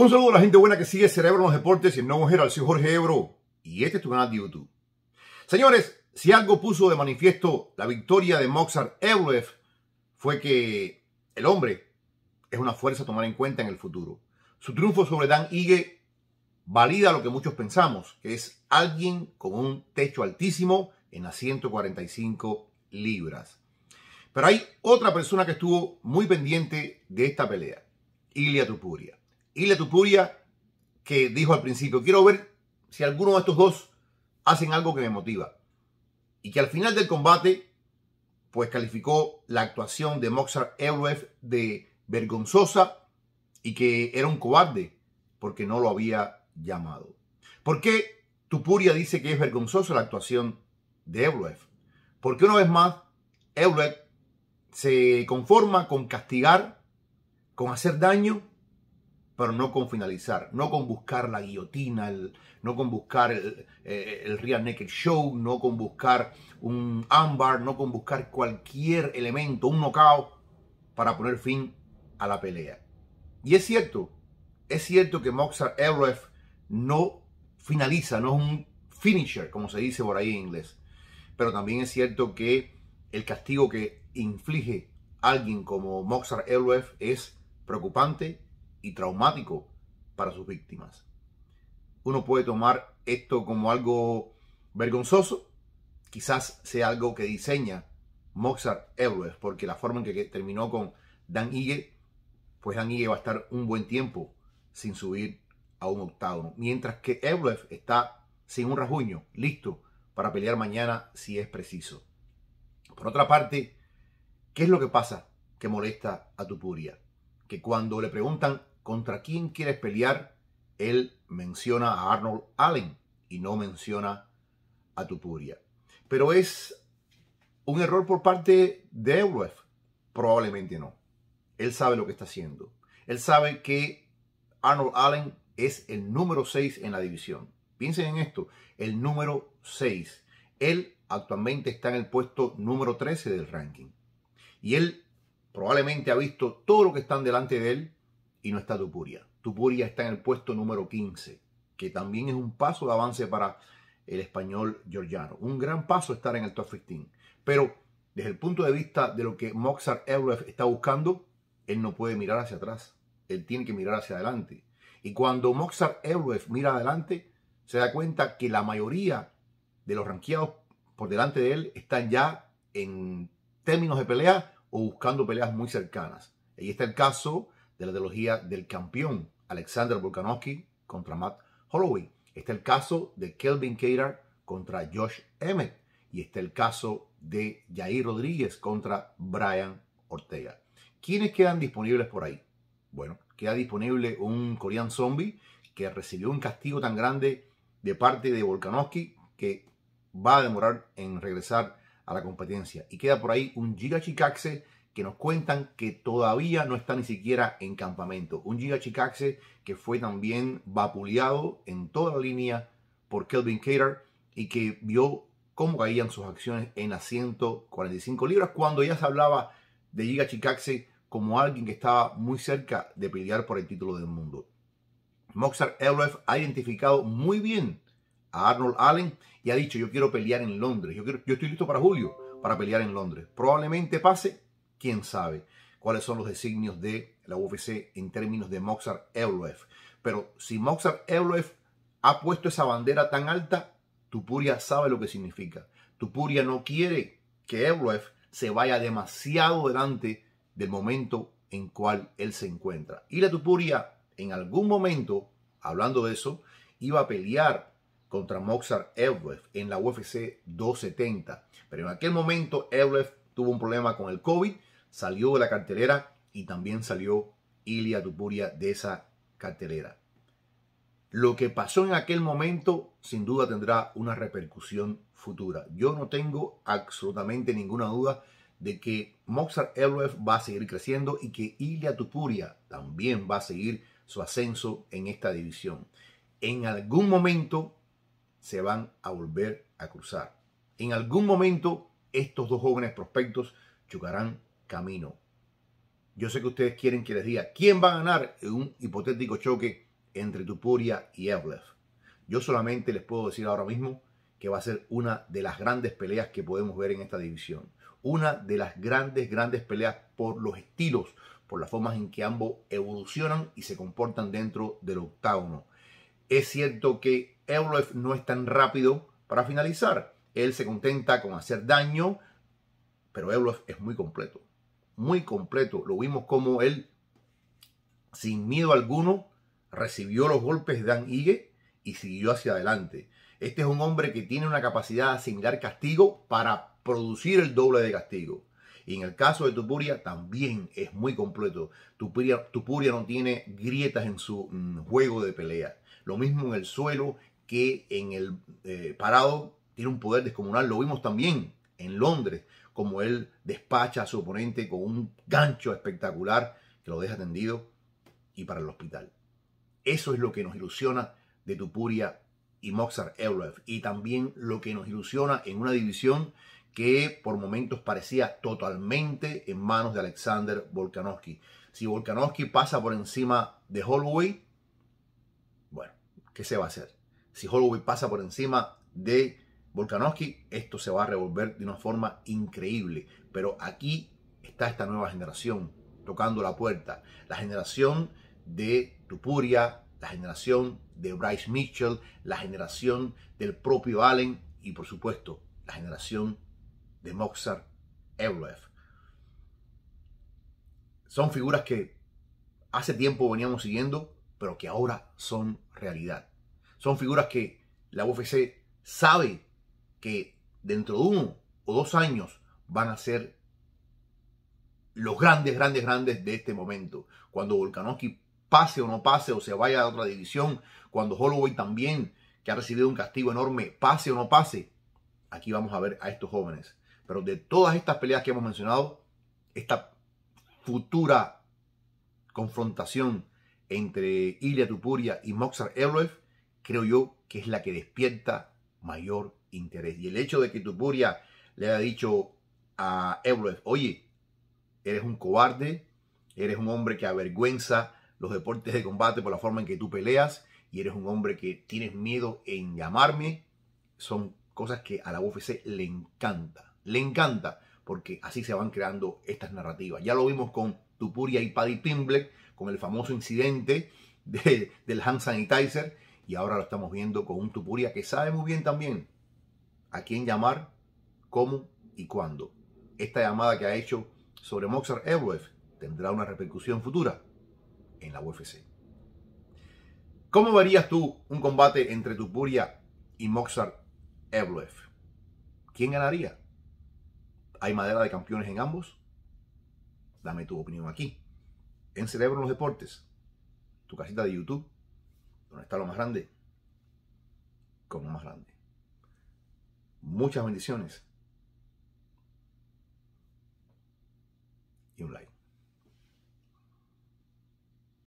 Un saludo a la gente buena que sigue Cerebro en los Deportes y No Mujer, al señor Jorge Ebro y este es tu canal de YouTube. Señores, si algo puso de manifiesto la victoria de mozart Euref fue que el hombre es una fuerza a tomar en cuenta en el futuro. Su triunfo sobre Dan Ige valida lo que muchos pensamos, que es alguien con un techo altísimo en las 145 libras. Pero hay otra persona que estuvo muy pendiente de esta pelea, Ilia Tupuria. Y la Tupuria, que dijo al principio, quiero ver si alguno de estos dos hacen algo que me motiva. Y que al final del combate, pues calificó la actuación de Mozart Eulev de vergonzosa y que era un cobarde porque no lo había llamado. ¿Por qué Tupuria dice que es vergonzosa la actuación de Eulev? Porque una vez más, Eulev se conforma con castigar, con hacer daño pero no con finalizar, no con buscar la guillotina, no con buscar eh, eh, el, Real Naked Show, no con buscar un ámbar, no con buscar cualquier elemento, un knockout, para poner fin a la pelea. Y es cierto, es cierto que Moxar Elref no finaliza, no es un finisher, como se dice por ahí en inglés. Pero también es cierto que el castigo que inflige alguien como Moxar Elref es preocupante y traumático para sus víctimas. Uno puede tomar esto como algo vergonzoso, quizás sea algo que diseña Mozart Edwards, porque la forma en que terminó con Dan Ige, pues Dan Ige va a estar un buen tiempo sin subir a un octavo, mientras que Edwards está sin un rajuño, listo para pelear mañana si es preciso. Por otra parte, ¿qué es lo que pasa que molesta a tu puria? que cuando le preguntan contra quién quieres pelear, él menciona a Arnold Allen y no menciona a Tupuria. Pero es un error por parte de Eurof Probablemente no. Él sabe lo que está haciendo. Él sabe que Arnold Allen es el número 6 en la división. Piensen en esto, el número 6. Él actualmente está en el puesto número 13 del ranking. Y él probablemente ha visto todo lo que están delante de él y no está Tupuria. Tupuria está en el puesto número 15, que también es un paso de avance para el español georgiano. Un gran paso estar en el top 15. Pero desde el punto de vista de lo que Moxar Evloev está buscando, él no puede mirar hacia atrás. Él tiene que mirar hacia adelante. Y cuando Moxar Evloev mira adelante, se da cuenta que la mayoría de los ranqueados por delante de él están ya en términos de pelea o buscando peleas muy cercanas. Ahí está el caso de la teología del campeón Alexander Volkanovski contra Matt Holloway. Está el caso de Kelvin Cater contra Josh Emmett. Y está el caso de Jair Rodríguez contra Brian Ortega. ¿Quiénes quedan disponibles por ahí? Bueno, queda disponible un Korean Zombie que recibió un castigo tan grande de parte de Volkanovski que va a demorar en regresar a la competencia. Y queda por ahí un Giga Chicaxe que nos cuentan que todavía no está ni siquiera en campamento. Un Giga Chicaxe que fue también vapuleado en toda la línea por Kelvin Cater y que vio cómo caían sus acciones en las 145 libras cuando ya se hablaba de Giga Chicaxe como alguien que estaba muy cerca de pelear por el título del mundo. Moxar Eulev ha identificado muy bien a Arnold Allen y ha dicho, yo quiero pelear en Londres, yo, quiero, yo estoy listo para julio para pelear en Londres. Probablemente pase, quién sabe cuáles son los designios de la UFC en términos de Moxar Euloef. Pero si Moxar Euloef ha puesto esa bandera tan alta, Tupuria sabe lo que significa. Tupuria no quiere que Euloef se vaya demasiado delante del momento en cual él se encuentra. Y la Tupuria en algún momento, hablando de eso, iba a pelear contra Moxar Evloev en la UFC 270. Pero en aquel momento Evloev tuvo un problema con el COVID, salió de la cartelera y también salió Ilia Tupuria de esa cartelera. Lo que pasó en aquel momento sin duda tendrá una repercusión futura. Yo no tengo absolutamente ninguna duda de que Moxar Evloev va a seguir creciendo y que Ilia Tupuria también va a seguir su ascenso en esta división. En algún momento se van a volver a cruzar. En algún momento estos dos jóvenes prospectos chocarán camino. Yo sé que ustedes quieren que les diga quién va a ganar en un hipotético choque entre Tupuria y Evlev. Yo solamente les puedo decir ahora mismo que va a ser una de las grandes peleas que podemos ver en esta división. Una de las grandes, grandes peleas por los estilos, por las formas en que ambos evolucionan y se comportan dentro del octágono. Es cierto que Eulof no es tan rápido para finalizar. Él se contenta con hacer daño, pero Eulof es muy completo. Muy completo. Lo vimos como él, sin miedo alguno, recibió los golpes de Dan Ige y siguió hacia adelante. Este es un hombre que tiene una capacidad de dar castigo para producir el doble de castigo. Y en el caso de Tupuria también es muy completo. Tupuria, no tiene grietas en su mm, juego de pelea. Lo mismo en el suelo que en el eh, parado tiene un poder descomunal. Lo vimos también en Londres, como él despacha a su oponente con un gancho espectacular que lo deja tendido y para el hospital. Eso es lo que nos ilusiona de Tupuria y Moxar Eurev. Y también lo que nos ilusiona en una división que por momentos parecía totalmente en manos de Alexander Volkanovski. Si Volkanovski pasa por encima de Holloway, bueno, ¿qué se va a hacer? Si Holloway pasa por encima de Volkanovski, esto se va a revolver de una forma increíble. Pero aquí está esta nueva generación tocando la puerta. La generación de Tupuria, la generación de Bryce Mitchell, la generación del propio Allen y por supuesto la generación de Moxar Evloev. Son figuras que hace tiempo veníamos siguiendo, pero que ahora son realidad son figuras que la UFC sabe que dentro de uno o dos años van a ser los grandes, grandes, grandes de este momento. Cuando Volkanovski pase o no pase o se vaya a otra división, cuando Holloway también, que ha recibido un castigo enorme, pase o no pase, aquí vamos a ver a estos jóvenes. Pero de todas estas peleas que hemos mencionado, esta futura confrontación entre Ilya Tupuria y Moxar Evloev creo yo que es la que despierta mayor interés. Y el hecho de que Tupuria le ha dicho a Ebloef, oye, eres un cobarde, eres un hombre que avergüenza los deportes de combate por la forma en que tú peleas y eres un hombre que tienes miedo en llamarme, son cosas que a la UFC le encanta, le encanta, porque así se van creando estas narrativas. Ya lo vimos con Tupuria y Paddy Pimble, con el famoso incidente del hand sanitizer, y ahora lo estamos viendo con un Tupuria que sabe muy bien también a quién llamar, cómo y cuándo. Esta llamada que ha hecho sobre Moxar Evloev tendrá una repercusión futura en la UFC. ¿Cómo verías tú un combate entre Tupuria y Moxar Evloev? ¿Quién ganaría? ¿Hay madera de campeones en ambos? Dame tu opinión aquí. En Cerebro los Deportes, tu casita de YouTube ¿Dónde está lo más grande? Como más grande. Muchas bendiciones. Y un like.